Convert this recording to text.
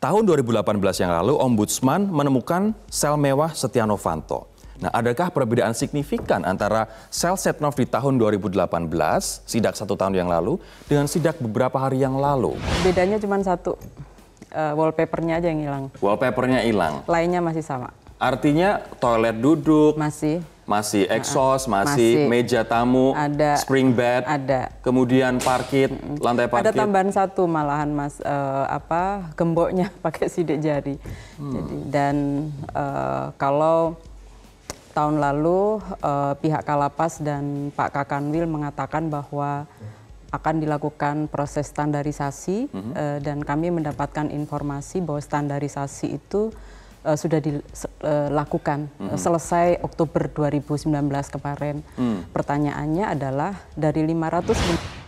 Tahun 2018 yang lalu, Ombudsman menemukan sel mewah Setia Novanto. Nah, adakah perbedaan signifikan antara sel Setnov di tahun 2018, sidak satu tahun yang lalu, dengan sidak beberapa hari yang lalu? Bedanya cuma satu, uh, wallpapernya aja yang hilang. Wallpapernya hilang? Lainnya masih sama. Artinya toilet duduk? Masih masih exhaust, masih, masih meja tamu, ada, spring bed, ada. kemudian parkit, lantai parkit. Ada tambahan satu malahan mas uh, apa gemboknya pakai sidik jari. Hmm. Jadi dan uh, kalau tahun lalu uh, pihak Kalapas dan Pak Kakanwil mengatakan bahwa akan dilakukan proses standarisasi -hmm. uh, dan kami mendapatkan informasi bahwa standarisasi itu uh, sudah dilakukan eh, uh, eh, -hmm. selesai Oktober 2019 kemarin. Hmm. Pertanyaannya adalah dari 500